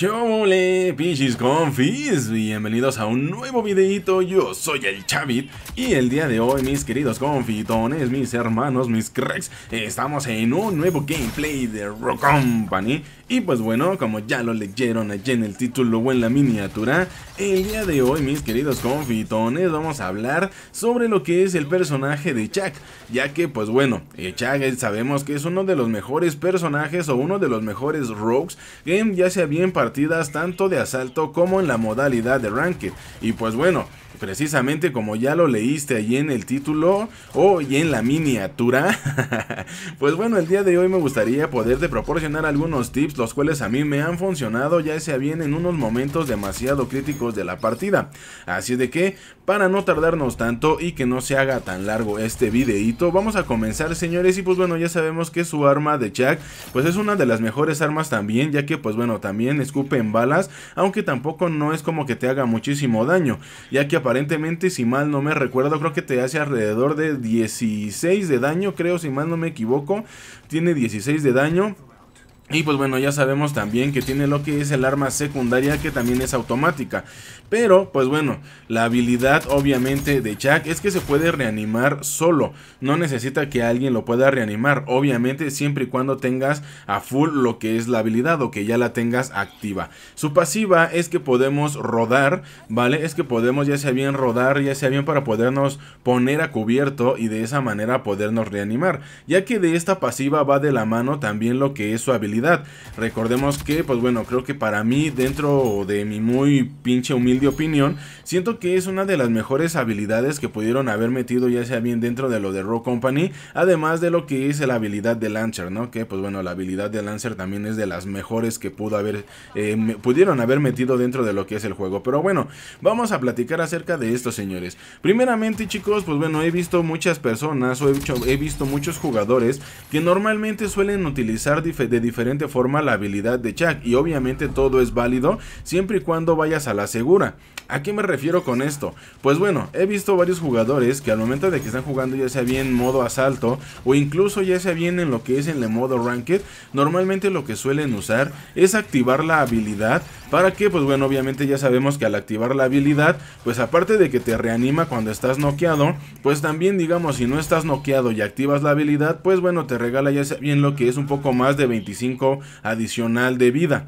Hola Pichis Confis! Bienvenidos a un nuevo videito, yo soy el Chavit y el día de hoy mis queridos confitones, mis hermanos, mis cracks, estamos en un nuevo gameplay de Rock Company y pues bueno, como ya lo leyeron allí en el título o en la miniatura, el día de hoy mis queridos confitones vamos a hablar sobre lo que es el personaje de Chuck, ya que pues bueno, eh, Chuck eh, sabemos que es uno de los mejores personajes o uno de los mejores rogues, en ya sea bien partidas tanto de asalto como en la modalidad de ranked, y pues bueno, precisamente como ya lo leíste allí en el título o y en la miniatura, pues bueno, el día de hoy me gustaría poderte proporcionar algunos tips los cuales a mí me han funcionado ya sea bien en unos momentos demasiado críticos de la partida. Así de que, para no tardarnos tanto y que no se haga tan largo este videito, vamos a comenzar señores y pues bueno, ya sabemos que su arma de Jack pues es una de las mejores armas también, ya que pues bueno, también escupe en balas, aunque tampoco no es como que te haga muchísimo daño, ya que aparentemente, si mal no me recuerdo, creo que te hace alrededor de 16 de daño, creo, si mal no me equivoco. Tiene 16 de daño. Y pues bueno, ya sabemos también que tiene lo que es el arma secundaria que también es automática. Pero pues bueno, la habilidad obviamente de Jack es que se puede reanimar solo. No necesita que alguien lo pueda reanimar. Obviamente siempre y cuando tengas a full lo que es la habilidad o que ya la tengas activa. Su pasiva es que podemos rodar, ¿vale? Es que podemos ya sea bien rodar, ya sea bien para podernos poner a cubierto y de esa manera podernos reanimar. Ya que de esta pasiva va de la mano también lo que es su habilidad Recordemos que, pues bueno, creo que para mí, dentro de mi muy pinche humilde opinión, siento que es una de las mejores habilidades que pudieron haber metido ya sea bien dentro de lo de Rock Company, además de lo que es la habilidad de Lancer, ¿no? Que pues bueno, la habilidad de Lancer también es de las mejores que pudo haber, eh, pudieron haber metido dentro de lo que es el juego. Pero bueno, vamos a platicar acerca de esto, señores. Primeramente, chicos, pues bueno, he visto muchas personas o he, he visto muchos jugadores que normalmente suelen utilizar de diferentes forma la habilidad de Chuck y obviamente todo es válido siempre y cuando vayas a la segura. ¿A qué me refiero con esto? Pues bueno, he visto varios jugadores que al momento de que están jugando ya sea bien modo asalto o incluso ya sea bien en lo que es en el modo ranked, normalmente lo que suelen usar es activar la habilidad para que pues bueno, obviamente ya sabemos que al activar la habilidad, pues aparte de que te reanima cuando estás noqueado, pues también digamos si no estás noqueado y activas la habilidad, pues bueno, te regala ya sea bien lo que es un poco más de 25 adicional de vida.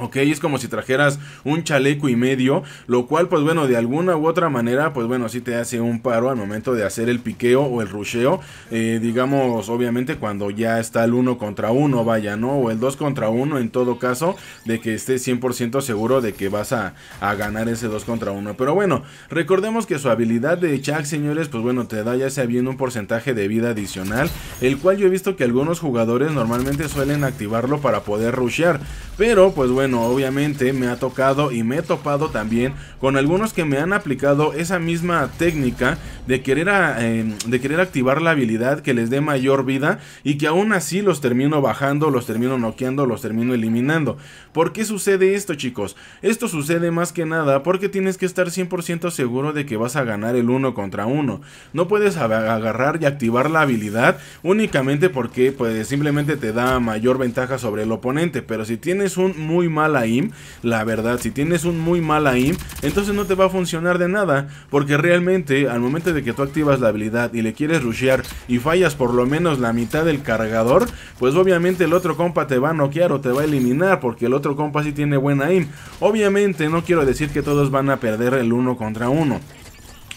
Ok, es como si trajeras un chaleco y medio, lo cual pues bueno, de alguna u otra manera pues bueno, sí te hace un paro al momento de hacer el piqueo o el rusheo, eh, digamos obviamente cuando ya está el uno contra uno, vaya, ¿no? O el 2 contra uno en todo caso, de que estés 100% seguro de que vas a, ganar ese 2 contra uno. Pero bueno, recordemos que su habilidad de Chak señores, pues bueno, te da ya sea bien un porcentaje de vida adicional, el cual yo he visto que algunos jugadores normalmente suelen activarlo para poder rushear, pero pues bueno, obviamente me ha tocado y me he topado también con algunos que me han aplicado esa misma técnica de querer, em, de querer activar la habilidad que les dé mayor vida y que aún así los termino bajando, los termino noqueando, los termino eliminando. ¿Por qué sucede esto chicos? Esto sucede más que nada porque tienes que estar 100% seguro de que vas a ganar el uno contra uno. No puedes agarrar y activar la habilidad únicamente porque pues simplemente te da mayor ventaja sobre el oponente, pero si tienes un muy mal aim, la verdad, si tienes un muy mal aim, entonces no te va a funcionar de nada, porque realmente al momento de que tú activas la habilidad y le quieres rushear y fallas por lo menos la mitad del cargador, pues obviamente el otro compa te va a noquear o te va a eliminar, porque el otro compa si tiene buen aim. Obviamente no quiero decir que todos van a perder el uno contra uno.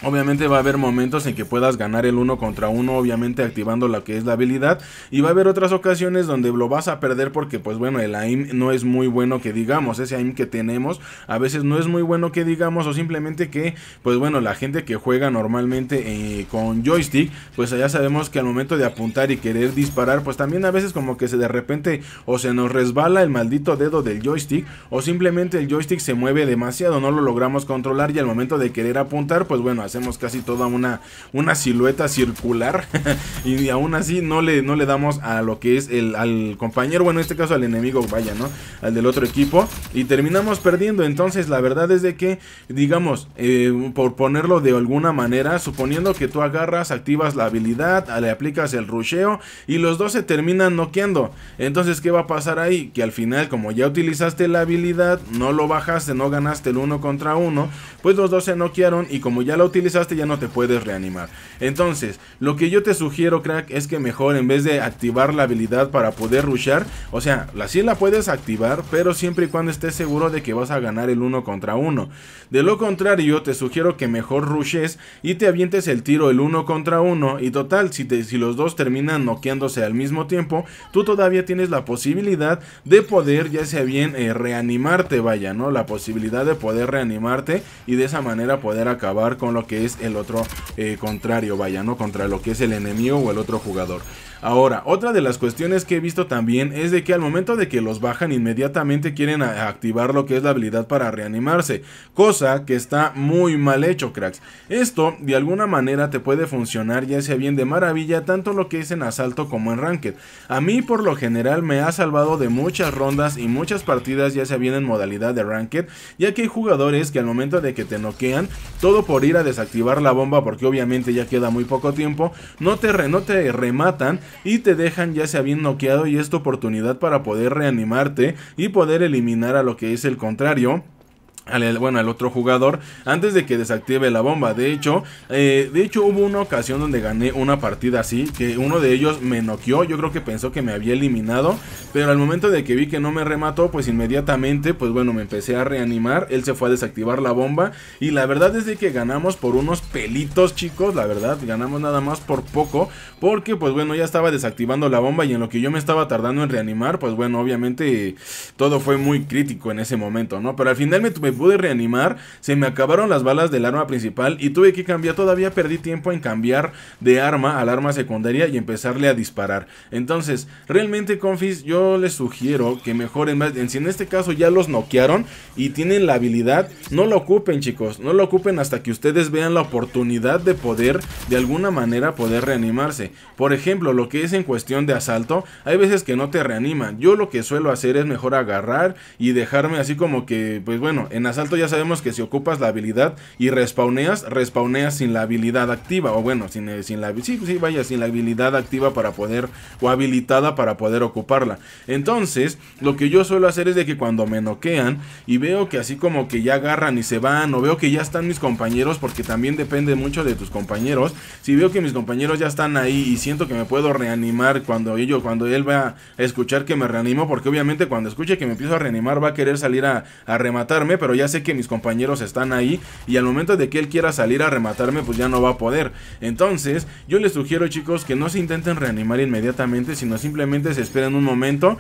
Obviamente va a haber momentos en que puedas ganar el uno contra uno, obviamente activando lo que es la habilidad. Y va a haber otras ocasiones donde lo vas a perder porque, pues bueno, el AIM no es muy bueno que digamos. Ese AIM que tenemos a veces no es muy bueno que digamos o simplemente que, pues bueno, la gente que juega normalmente eh, con joystick, pues ya sabemos que al momento de apuntar y querer disparar, pues también a veces como que se de repente o se nos resbala el maldito dedo del joystick o simplemente el joystick se mueve demasiado, no lo logramos controlar y al momento de querer apuntar, pues bueno, hacemos casi toda una, una silueta circular y aún así no le, no le damos a lo que es el, al compañero, bueno en este caso al enemigo, vaya, ¿no? Al del otro equipo y terminamos perdiendo, entonces la verdad es de que, digamos, eh, por ponerlo de alguna manera, suponiendo que tú agarras, activas la habilidad, le aplicas el rusheo y los dos se terminan noqueando, entonces ¿qué va a pasar ahí? Que al final, como ya utilizaste la habilidad, no lo bajaste, no ganaste el uno contra uno, pues los dos se noquearon y como ya lo utilizaste, ya no te puedes reanimar. Entonces, lo que yo te sugiero, crack, es que mejor en vez de activar la habilidad para poder rushar, o sea, la si la puedes activar, pero siempre y cuando estés seguro de que vas a ganar el uno contra uno. De lo contrario, te sugiero que mejor rushes y te avientes el tiro el uno contra uno y total, si, te, si los dos terminan noqueándose al mismo tiempo, tú todavía tienes la posibilidad de poder, ya sea bien, eh, reanimarte, vaya, ¿no? La posibilidad de poder reanimarte y de esa manera poder acabar con lo que es el otro eh, contrario, vaya, ¿no? Contra lo que es el enemigo o el otro jugador. Ahora, otra de las cuestiones que he visto también es de que al momento de que los bajan inmediatamente quieren activar lo que es la habilidad para reanimarse, cosa que está muy mal hecho, cracks. Esto de alguna manera te puede funcionar ya sea bien de maravilla tanto lo que es en asalto como en ranked. A mí por lo general me ha salvado de muchas rondas y muchas partidas ya sea bien en modalidad de ranked, ya que hay jugadores que al momento de que te noquean, todo por ir a desactivar la bomba porque obviamente ya queda muy poco tiempo, no te, no te rematan y te dejan ya sea bien noqueado y esta oportunidad para poder reanimarte y poder eliminar a lo que es el contrario bueno, al otro jugador antes de que desactive la bomba. De hecho, eh, de hecho hubo una ocasión donde gané una partida así, que uno de ellos me noqueó, yo creo que pensó que me había eliminado, pero al momento de que vi que no me remató, pues inmediatamente, pues bueno, me empecé a reanimar, él se fue a desactivar la bomba y la verdad es que ganamos por unos pelitos, chicos, la verdad, ganamos nada más por poco, porque pues bueno, ya estaba desactivando la bomba y en lo que yo me estaba tardando en reanimar, pues bueno, obviamente todo fue muy crítico en ese momento, ¿no? Pero al final me, me pude reanimar, se me acabaron las balas del arma principal y tuve que cambiar, todavía perdí tiempo en cambiar de arma al arma secundaria y empezarle a disparar. Entonces, realmente confis, yo les sugiero que mejoren más, si en este caso ya los noquearon y tienen la habilidad, no lo ocupen chicos, no lo ocupen hasta que ustedes vean la oportunidad de poder, de alguna manera poder reanimarse. Por ejemplo, lo que es en cuestión de asalto, hay veces que no te reanima yo lo que suelo hacer es mejor agarrar y dejarme así como que, pues bueno, en asalto ya sabemos que si ocupas la habilidad y respawneas, respawneas sin la habilidad activa. O bueno, sin, eh, sin la sí, vaya, sin la habilidad activa para poder. O habilitada para poder ocuparla. Entonces, lo que yo suelo hacer es de que cuando me noquean y veo que así como que ya agarran y se van. O veo que ya están mis compañeros. Porque también depende mucho de tus compañeros. Si veo que mis compañeros ya están ahí y siento que me puedo reanimar cuando ello, cuando él va a escuchar que me reanimo. Porque obviamente cuando escuche que me empiezo a reanimar va a querer salir a, a rematarme. Pero ya sé que mis compañeros están ahí y al momento de que él quiera salir a rematarme pues ya no va a poder. Entonces yo les sugiero chicos que no se intenten reanimar inmediatamente sino simplemente se esperen un momento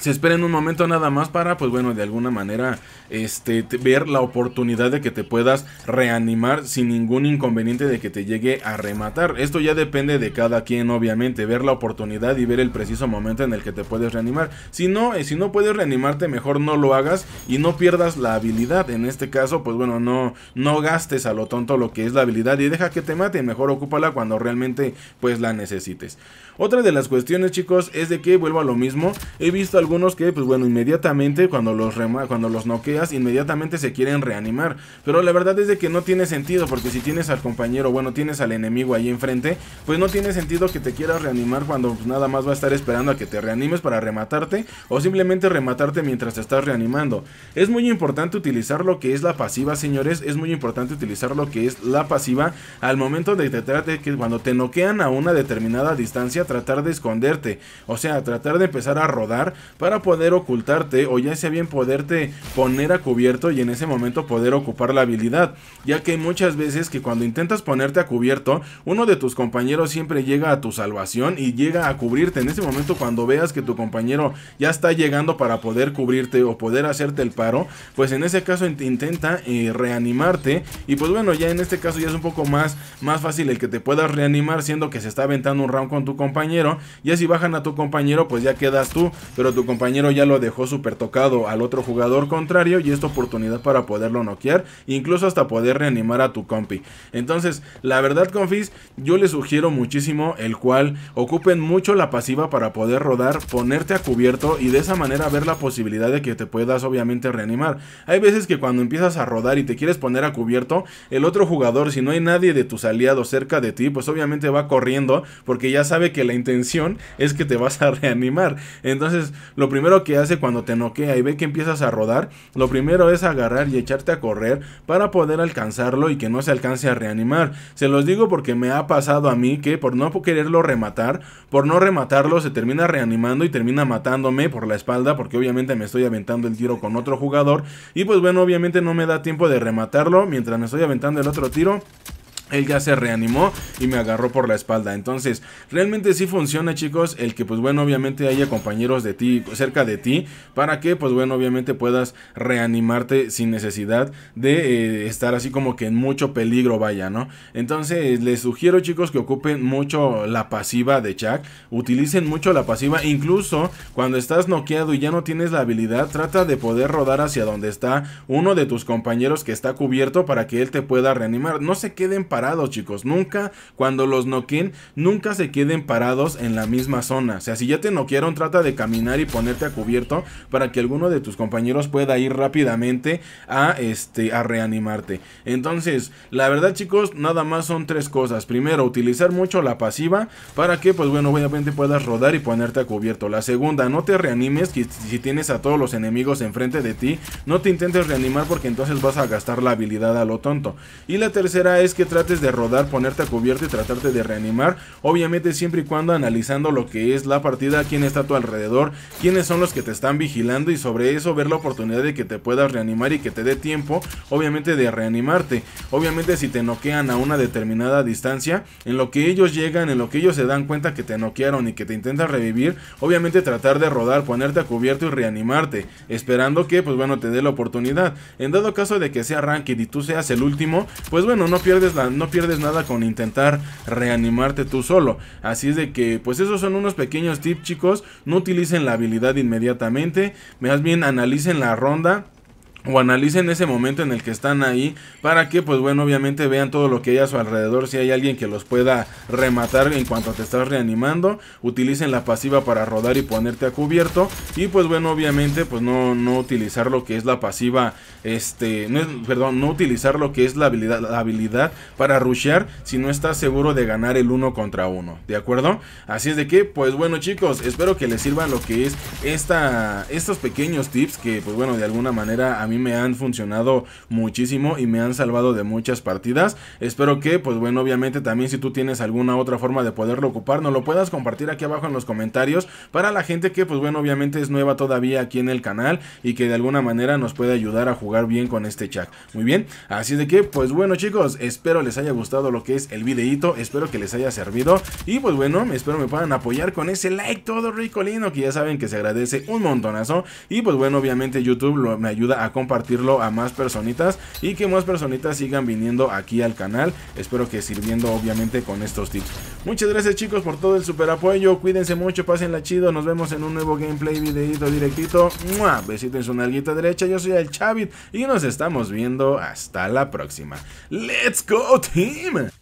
se en un momento nada más para, pues bueno, de alguna manera este, ver la oportunidad de que te puedas reanimar sin ningún inconveniente de que te llegue a rematar. Esto ya depende de cada quien, obviamente, ver la oportunidad y ver el preciso momento en el que te puedes reanimar. Si no, eh, si no puedes reanimarte, mejor no lo hagas y no pierdas la habilidad. En este caso, pues bueno, no, no gastes a lo tonto lo que es la habilidad y deja que te mate, mejor ocúpala cuando realmente pues la necesites. Otra de las cuestiones, chicos, es de que vuelvo a lo mismo. He visto algunos que, pues bueno, inmediatamente cuando los, cuando los noqueas, inmediatamente se quieren reanimar. Pero la verdad es de que no tiene sentido, porque si tienes al compañero, bueno, tienes al enemigo ahí enfrente, pues no tiene sentido que te quieras reanimar cuando nada más va a estar esperando a que te reanimes para rematarte, o simplemente rematarte mientras te estás reanimando. Es muy importante utilizar lo que es la pasiva, señores, es muy importante utilizar lo que es la pasiva al momento de tratar de que cuando te noquean a una determinada distancia, tratar de esconderte. O sea, tratar de empezar a rodar para poder ocultarte o ya sea bien poderte poner a cubierto y en ese momento poder ocupar la habilidad, ya que muchas veces que cuando intentas ponerte a cubierto, uno de tus compañeros siempre llega a tu salvación y llega a cubrirte. En ese momento cuando veas que tu compañero ya está llegando para poder cubrirte o poder hacerte el paro, pues en ese caso intenta eh, reanimarte y pues bueno, ya en este caso ya es un poco más, más fácil el que te puedas reanimar siendo que se está aventando un round con tu compañero, y así bajan a tu compañero pues ya quedas tú, pero tu compañero ya lo dejó súper tocado al otro jugador contrario y esta oportunidad para poderlo noquear, incluso hasta poder reanimar a tu compi. Entonces, la verdad, confis, yo le sugiero muchísimo el cual ocupen mucho la pasiva para poder rodar, ponerte a cubierto y de esa manera ver la posibilidad de que te puedas obviamente reanimar. Hay veces que cuando empiezas a rodar y te quieres poner a cubierto, el otro jugador, si no hay nadie de tus aliados cerca de ti, pues obviamente va corriendo porque ya sabe que la intención es que te vas a reanimar. Entonces, lo primero que hace cuando te noquea y ve que empiezas a rodar, lo primero es agarrar y echarte a correr para poder alcanzarlo y que no se alcance a reanimar. Se los digo porque me ha pasado a mí que por no quererlo rematar, por no rematarlo se termina reanimando y termina matándome por la espalda porque obviamente me estoy aventando el tiro con otro jugador y pues bueno, obviamente no me da tiempo de rematarlo mientras me estoy aventando el otro tiro él ya se reanimó y me agarró por la espalda. Entonces, realmente sí funciona, chicos, el que pues bueno, obviamente haya compañeros de ti cerca de ti para que pues bueno, obviamente puedas reanimarte sin necesidad de eh, estar así como que en mucho peligro, vaya, ¿no? Entonces, les sugiero, chicos, que ocupen mucho la pasiva de Chuck, utilicen mucho la pasiva, incluso cuando estás noqueado y ya no tienes la habilidad, trata de poder rodar hacia donde está uno de tus compañeros que está cubierto para que él te pueda reanimar. No se queden parados parados, chicos. Nunca, cuando los noqueen, nunca se queden parados en la misma zona. O sea, si ya te noquearon, trata de caminar y ponerte a cubierto para que alguno de tus compañeros pueda ir rápidamente a, este, a reanimarte. Entonces, la verdad, chicos, nada más son tres cosas. Primero, utilizar mucho la pasiva para que, pues bueno, obviamente puedas rodar y ponerte a cubierto. La segunda, no te reanimes si tienes a todos los enemigos enfrente de ti. No te intentes reanimar porque entonces vas a gastar la habilidad a lo tonto. Y la tercera es que trates de rodar ponerte a cubierto y tratarte de reanimar, obviamente siempre y cuando analizando lo que es la partida, quién está a tu alrededor, quiénes son los que te están vigilando y sobre eso ver la oportunidad de que te puedas reanimar y que te dé tiempo, obviamente de reanimarte. Obviamente si te noquean a una determinada distancia, en lo que ellos llegan, en lo que ellos se dan cuenta que te noquearon y que te intentan revivir, obviamente tratar de rodar, ponerte a cubierto y reanimarte, esperando que pues bueno te dé la oportunidad. En dado caso de que sea ranked y tú seas el último, pues bueno, no pierdes la, no pierdes nada con intentar reanimarte tú solo. Así es de que, pues esos son unos pequeños tips chicos, no utilicen la habilidad inmediatamente, más bien analicen la ronda o analicen ese momento en el que están ahí para que pues bueno obviamente vean todo lo que hay a su alrededor si hay alguien que los pueda rematar en cuanto te estás reanimando utilicen la pasiva para rodar y ponerte a cubierto y pues bueno obviamente pues no, no utilizar lo que es la pasiva este perdón no utilizar lo que es la habilidad, la habilidad para rushear si no estás seguro de ganar el uno contra uno de acuerdo así es de que pues bueno chicos espero que les sirva lo que es esta estos pequeños tips que pues bueno de alguna manera a mí me han funcionado muchísimo y me han salvado de muchas partidas. Espero que, pues bueno, obviamente también si tú tienes alguna otra forma de poderlo ocupar, no lo puedas compartir aquí abajo en los comentarios para la gente que, pues bueno, obviamente es nueva todavía aquí en el canal y que de alguna manera nos puede ayudar a jugar bien con este chat. Muy bien, así de que, pues bueno chicos, espero les haya gustado lo que es el videito, espero que les haya servido y pues bueno, espero me puedan apoyar con ese like todo rico lindo que ya saben que se agradece un montonazo y pues bueno, obviamente YouTube me ayuda a compartirlo a más personitas y que más personitas sigan viniendo aquí al canal. Espero que sirviendo obviamente con estos tips. Muchas gracias chicos por todo el super apoyo. Cuídense mucho, pasenla chido. Nos vemos en un nuevo gameplay, videito directito. ¡Mua! Besito en su nalguita derecha. Yo soy el Chavit y nos estamos viendo hasta la próxima. ¡Let's go team!